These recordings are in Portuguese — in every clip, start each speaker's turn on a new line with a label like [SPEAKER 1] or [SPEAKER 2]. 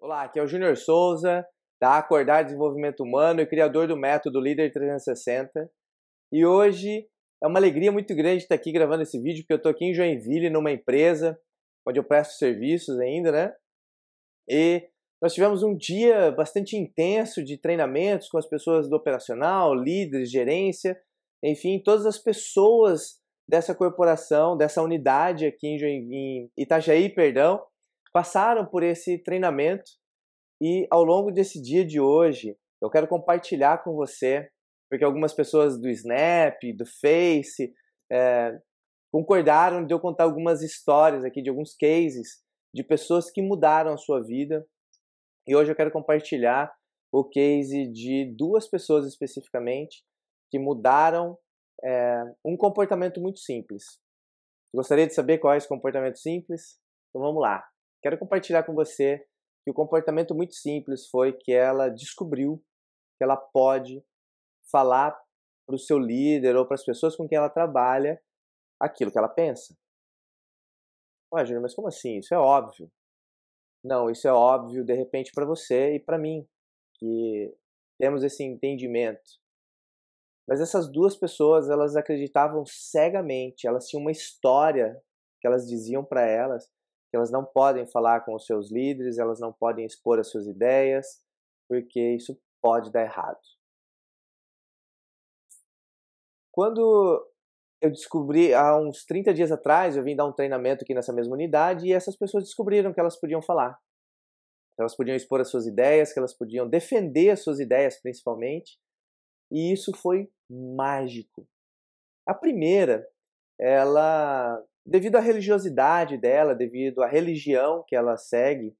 [SPEAKER 1] Olá, aqui é o Júnior Souza, da Acordar Desenvolvimento Humano e criador do método Líder 360. E hoje é uma alegria muito grande estar aqui gravando esse vídeo, porque eu estou aqui em Joinville, numa empresa onde eu presto serviços ainda, né? E nós tivemos um dia bastante intenso de treinamentos com as pessoas do operacional, líderes, gerência, enfim, todas as pessoas dessa corporação, dessa unidade aqui em, Joinville, em Itajaí, perdão, passaram por esse treinamento e ao longo desse dia de hoje eu quero compartilhar com você, porque algumas pessoas do Snap, do Face, é, concordaram de eu contar algumas histórias aqui, de alguns cases de pessoas que mudaram a sua vida. E hoje eu quero compartilhar o case de duas pessoas especificamente que mudaram é, um comportamento muito simples. Gostaria de saber qual é esse comportamento simples? Então vamos lá. Quero compartilhar com você que o comportamento muito simples foi que ela descobriu que ela pode falar para o seu líder ou para as pessoas com quem ela trabalha aquilo que ela pensa. Ué, Júnior, mas como assim? Isso é óbvio. Não, isso é óbvio de repente para você e para mim, que temos esse entendimento. Mas essas duas pessoas, elas acreditavam cegamente, elas tinham uma história que elas diziam para elas elas não podem falar com os seus líderes, elas não podem expor as suas ideias, porque isso pode dar errado. Quando eu descobri, há uns 30 dias atrás, eu vim dar um treinamento aqui nessa mesma unidade e essas pessoas descobriram que elas podiam falar. Que elas podiam expor as suas ideias, que elas podiam defender as suas ideias principalmente. E isso foi mágico. A primeira, ela devido à religiosidade dela, devido à religião que ela segue,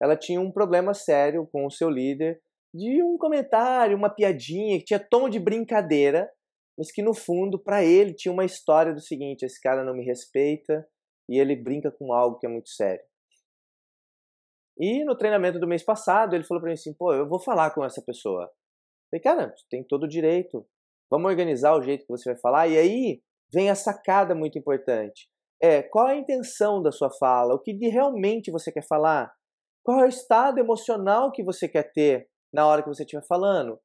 [SPEAKER 1] ela tinha um problema sério com o seu líder de um comentário, uma piadinha que tinha tom de brincadeira, mas que no fundo para ele tinha uma história do seguinte: esse cara não me respeita e ele brinca com algo que é muito sério. E no treinamento do mês passado, ele falou para mim assim: pô, eu vou falar com essa pessoa. Eu falei, cara, tu tem todo o direito. Vamos organizar o jeito que você vai falar. E aí vem a sacada muito importante. É, qual é a intenção da sua fala? O que realmente você quer falar? Qual é o estado emocional que você quer ter na hora que você estiver falando?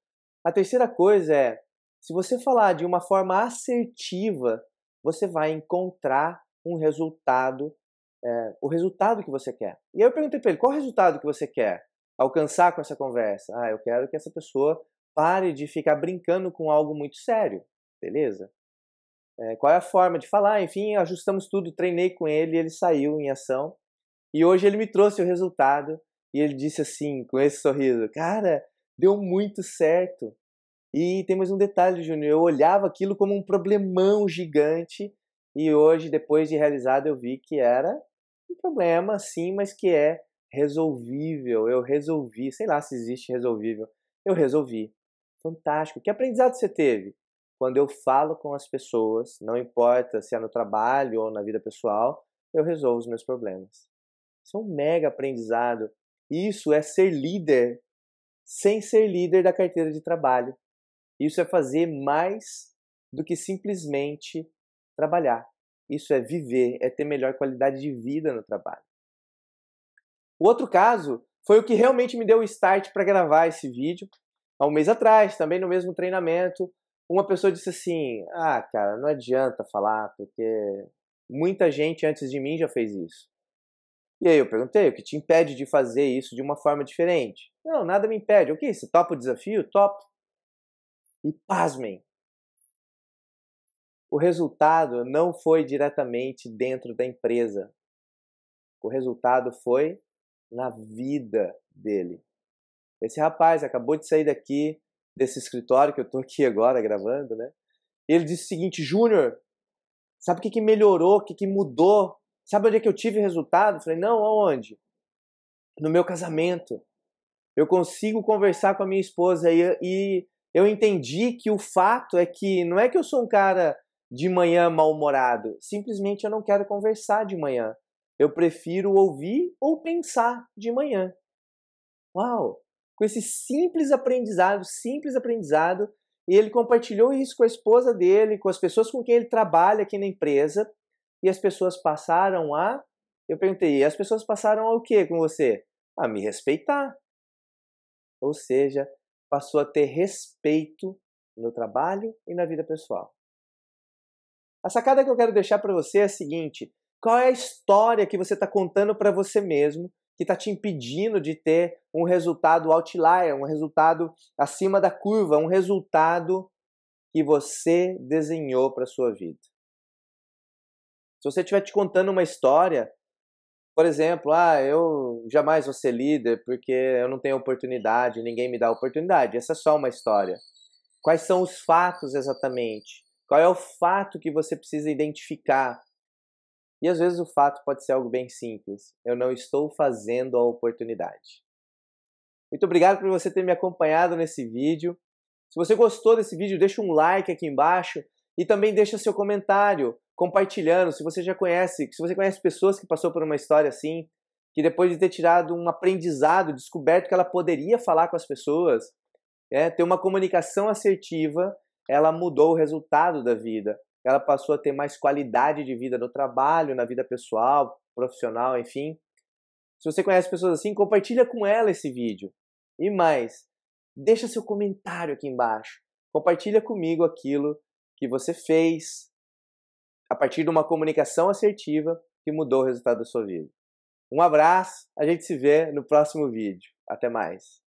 [SPEAKER 1] A terceira coisa é, se você falar de uma forma assertiva, você vai encontrar um resultado, é, o resultado que você quer. E aí eu perguntei para ele, qual é o resultado que você quer alcançar com essa conversa? Ah, eu quero que essa pessoa pare de ficar brincando com algo muito sério, beleza? é, qual é a forma de falar, enfim, ajustamos tudo, treinei com ele, ele saiu em ação. E hoje ele me trouxe o resultado e ele disse assim, com esse sorriso: Cara, deu muito certo. E tem mais um detalhe, Júnior: eu olhava aquilo como um problemão gigante e hoje, depois de realizado, eu vi que era um problema, sim, mas que é resolvível. Eu resolvi, sei lá se existe resolvível, eu resolvi. Fantástico. Que aprendizado você teve? quando eu falo com as pessoas, não importa se é no trabalho ou na vida pessoal, eu resolvo os meus problemas. Isso é um mega aprendizado. Isso é ser líder sem ser líder da carteira de trabalho. Isso é fazer mais do que simplesmente trabalhar. Isso é viver, é ter melhor qualidade de vida no trabalho. O outro caso foi o que realmente me deu o start para gravar esse vídeo. Há um mês atrás, também no mesmo treinamento, uma pessoa disse assim: Ah, cara, não adianta falar, porque muita gente antes de mim já fez isso. E aí eu perguntei: O que te impede de fazer isso de uma forma diferente? Não, nada me impede. Ok, você topa o desafio? Top. E pasmem! O resultado não foi diretamente dentro da empresa. O resultado foi na vida dele. Esse rapaz acabou de sair daqui desse escritório que eu estou aqui agora gravando, né? Ele disse o seguinte, Júnior, sabe o que, que melhorou, o que, que mudou? Sabe onde é que eu tive resultado? falei, não, aonde? No meu casamento. Eu consigo conversar com a minha esposa e, e eu entendi que o fato é que não é que eu sou um cara de manhã mal-humorado, simplesmente eu não quero conversar de manhã. Eu prefiro ouvir ou pensar de manhã. Uau! com esse simples aprendizado, simples aprendizado, e ele compartilhou isso com a esposa dele, com as pessoas com quem ele trabalha aqui na empresa, e as pessoas passaram a. Eu perguntei, e as pessoas passaram a o que com você? A me respeitar. Ou seja, passou a ter respeito no trabalho e na vida pessoal. A sacada que eu quero deixar para você é a seguinte: qual é a história que você está contando para você mesmo que está te impedindo de ter um resultado outlier, um resultado acima da curva, um resultado que você desenhou para sua vida. Se você estiver te contando uma história, por exemplo, ah, eu jamais vou ser líder porque eu não tenho oportunidade, ninguém me dá oportunidade. Essa é só uma história. Quais são os fatos exatamente? Qual é o fato que você precisa identificar e às vezes o fato pode ser algo bem simples: eu não estou fazendo a oportunidade. Muito obrigado por você ter me acompanhado nesse vídeo. Se você gostou desse vídeo, deixa um like aqui embaixo e também deixa seu comentário compartilhando. Se você já conhece, se você conhece pessoas que passou por uma história assim, que depois de ter tirado um aprendizado, descoberto que ela poderia falar com as pessoas, é, ter uma comunicação assertiva, ela mudou o resultado da vida ela passou a ter mais qualidade de vida no trabalho, na vida pessoal, profissional, enfim. Se você conhece pessoas assim, compartilha com ela esse vídeo. E mais, deixa seu comentário aqui embaixo. Compartilha comigo aquilo que você fez a partir de uma comunicação assertiva que mudou o resultado da sua vida. Um abraço, a gente se vê no próximo vídeo. Até mais.